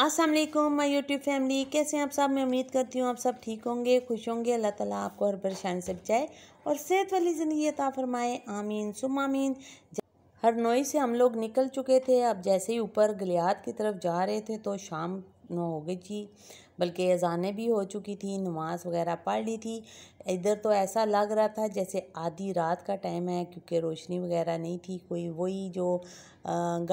असल my my YouTube family कैसे हैं आप सब मैं उम्मीद करती हूँ आप सब ठीक होंगे खुश होंगे अल्लाह ताला आपको हर परेशानी से बचाए और सेहत वाली ज़िंदगी अता फरमाए आमीन सुम आमीन हर नोई से हम लोग निकल चुके थे अब जैसे ही ऊपर गलियात की तरफ जा रहे थे तो शाम न हो गई थी बल्कि अजानें भी हो चुकी थी नमाज वगैरह पढ़ ली थी इधर तो ऐसा लग रहा था जैसे आधी रात का टाइम है क्योंकि रोशनी वगैरह नहीं थी कोई वही जो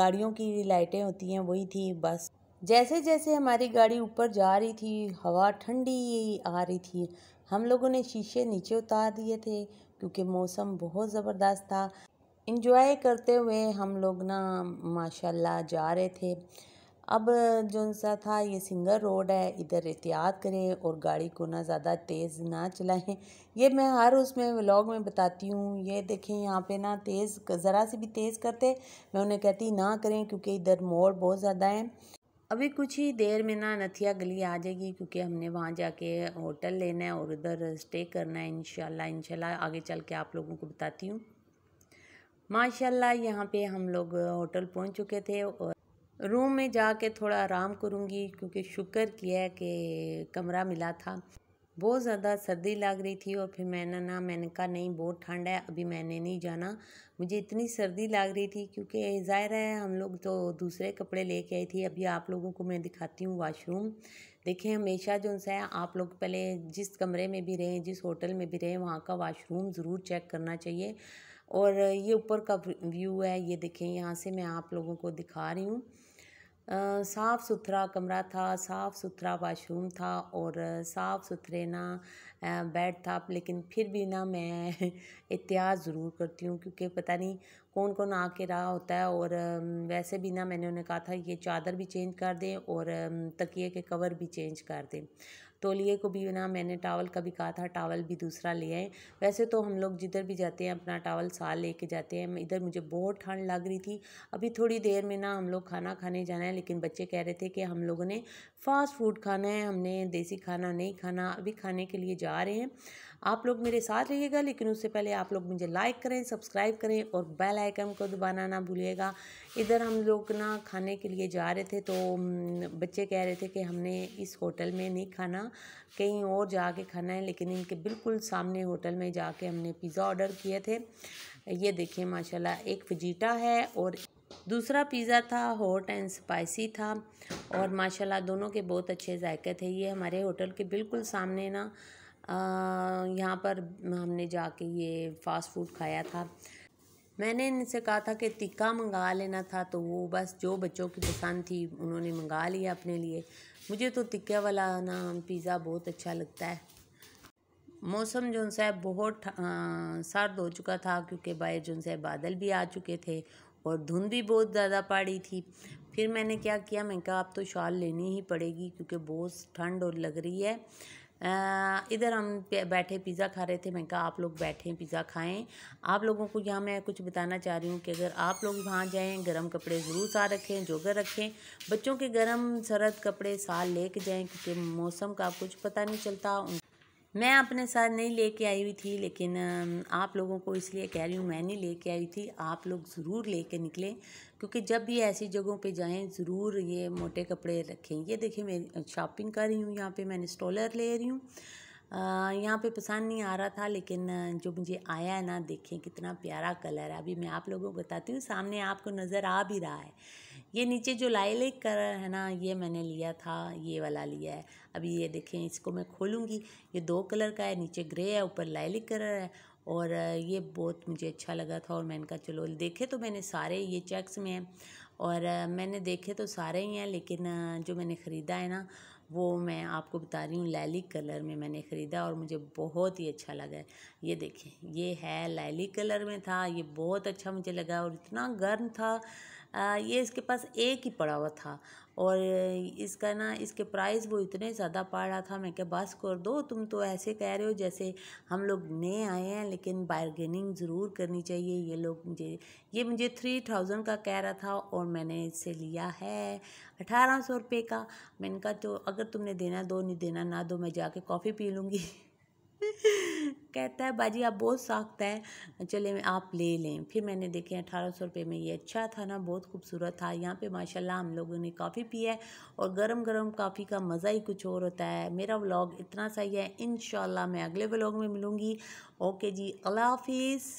गाड़ियों की लाइटें होती हैं वही थी बस जैसे जैसे हमारी गाड़ी ऊपर जा रही थी हवा ठंडी आ रही थी हम लोगों ने शीशे नीचे उतार दिए थे क्योंकि मौसम बहुत ज़बरदस्त था इन्जॉय करते हुए हम लोग ना माशाल्लाह जा रहे थे अब जो सा था ये सिंगर रोड है इधर एहतियात करें और गाड़ी को ना ज़्यादा तेज़ ना चलाएं ये मैं हर उसमें व्लॉग में बताती हूँ ये देखें यहाँ पे ना तेज़ ज़रा से भी तेज़ करते मैं उन्हें कहती ना करें क्योंकि इधर मोड़ बहुत ज़्यादा है अभी कुछ ही देर में ना नथिया गली आ जाएगी क्योंकि हमने वहाँ जाके होटल लेना है और उधर स्टे करना है इनशाला इनशाला आगे चल के आप लोगों को बताती हूँ माशाल्लाह यहाँ पे हम लोग होटल पहुँच चुके थे और रूम में जाके थोड़ा आराम करूँगी क्योंकि शुक्र किया कि कमरा मिला था बहुत ज़्यादा सर्दी लग रही थी और फिर मैंने ना मैंने कहा नहीं बहुत ठंड है अभी मैंने नहीं जाना मुझे इतनी सर्दी लग रही थी क्योंकि ज़ाहिर है हम लोग तो दूसरे कपड़े लेके आई थी अभी आप लोगों को मैं दिखाती हूँ वाशरूम देखें हमेशा जो है आप लोग पहले जिस कमरे में भी रहें जिस होटल में भी रहें वहाँ का वाशरूम ज़रूर चेक करना चाहिए और ये ऊपर का व्यू है ये देखें यहाँ से मैं आप लोगों को दिखा रही हूँ साफ़ सुथरा कमरा था साफ़ सुथरा वाशरूम था और साफ़ सुथरे ना बेड था लेकिन फिर भी ना मैं एहतियात ज़रूर करती हूँ क्योंकि पता नहीं कौन कौन आके रहा होता है और वैसे भी ना मैंने उन्हें कहा था ये चादर भी चेंज कर दें और तकिए के कवर भी चेंज कर दें तोलिए को भी ना मैंने टावल का भी कहा था टावल भी दूसरा ले आए वैसे तो हम लोग जिधर भी जाते हैं अपना टावल साल लेके जाते हैं इधर मुझे बहुत ठंड लग रही थी अभी थोड़ी देर में ना हम लोग खाना खाने जाना है लेकिन बच्चे कह रहे थे कि हम लोगों ने फास्ट फूड खाना है हमने देसी खाना नहीं खाना अभी खाने के लिए जा रहे हैं आप लोग मेरे साथ रहिएगा लेकिन उससे पहले आप लोग मुझे लाइक करें सब्सक्राइब करें और बेल आइकन को दबाना ना भूलिएगा इधर हम लोग ना खाने के लिए जा रहे थे तो हम्म, बच्चे कह रहे थे कि हमने इस होटल में नहीं खाना खाना कहीं और जाके खाना है लेकिन इनके बिल्कुल सामने होटल में जाके हमने पिज़्ज़ा ऑर्डर किए थे ये देखिए माशाल्लाह एक फजीटा है और दूसरा पिज़्ज़ा था हॉट एंड स्पाइसी था और माशाल्लाह दोनों के बहुत अच्छे जायके थे ये हमारे होटल के बिल्कुल सामने ना यहाँ पर हमने जाके ये फ़ास्ट फूड खाया था मैंने इनसे कहा था कि टिक्का मंगा लेना था तो वो बस जो बच्चों की पसंद थी उन्होंने मंगा लिया अपने लिए मुझे तो टिक्के वाला ना पिज़्ज़ा बहुत अच्छा लगता है मौसम जो है बहुत सर्द हो चुका था क्योंकि बाहर जो है बादल भी आ चुके थे और धुंध भी बहुत ज़्यादा पड़ी थी फिर मैंने क्या किया मैं कहा अब तो शॉल लेनी ही पड़ेगी क्योंकि बहुत ठंड और लग रही है इधर हम बैठे पिज़्ज़ा खा रहे थे मैंने कहा आप लोग बैठे पिज़्ज़ा खाएं आप लोगों को यहाँ मैं कुछ बताना चाह रही हूँ कि अगर आप लोग वहाँ जाएं गर्म कपड़े ज़रूर सा रखें जोगर रखें बच्चों के गर्म सरद कपड़े साल ले कर जाएँ क्योंकि मौसम का कुछ पता नहीं चलता मैं अपने साथ नहीं लेके आई हुई थी लेकिन आप लोगों को इसलिए कह रही हूँ मैं नहीं लेके आई थी आप लोग ज़रूर लेके निकलें क्योंकि जब भी ऐसी जगहों पे जाएं ज़रूर ये मोटे कपड़े रखें ये देखिए मैं शॉपिंग कर रही हूँ यहाँ पे मैंने स्टॉलर ले रही हूँ यहाँ पे पसंद नहीं आ रहा था लेकिन जो मुझे आया है ना देखें कितना प्यारा कलर है अभी मैं आप लोगों को बताती हूँ सामने आपको नज़र आ भी रहा है ये नीचे जो लाइले कर है ना ये मैंने लिया था ये वाला लिया है अभी ये देखें इसको मैं खोलूँगी ये दो कलर का है नीचे ग्रे है ऊपर लाइलिक कलर है और ये बहुत मुझे अच्छा लगा था और मैंने कहा चलो देखे तो मैंने सारे ये चेक्स में हैं और मैंने देखे तो सारे ही हैं लेकिन जो मैंने ख़रीदा है ना वो मैं आपको बता रही हूँ लैली कलर में मैंने ख़रीदा और मुझे बहुत ही अच्छा लगा ये देखें ये है लैली कलर में था ये बहुत अच्छा मुझे लगा और इतना गर्म था ये इसके पास एक ही पड़ा हुआ था और इसका ना इसके प्राइस वो इतने ज़्यादा पड़ रहा था मैं क्या बस कर दो तुम तो ऐसे कह रहे हो जैसे हम लोग नए आए हैं लेकिन बारगेनिंग ज़रूर करनी चाहिए ये लोग मुझे ये मुझे थ्री थाउजेंड का कह रहा था और मैंने इससे लिया है अठारह सौ रुपये का मैंने कहा तो अगर तुमने देना दो नहीं देना ना दो मैं जाके कॉफ़ी पी लूँगी कहता है बाजी आप बहुत साख्त है चले आप ले लें फिर मैंने देखे अठारह सौ रुपये में ये अच्छा था ना बहुत खूबसूरत था यहाँ पे माशाल्लाह हम लोगों ने काफ़ी पिया है और गरम गरम काफ़ी का मज़ा ही कुछ और होता है मेरा व्लॉग इतना सही है इन मैं अगले व्लॉग में मिलूँगी ओके जी अल्लाह हाफिज़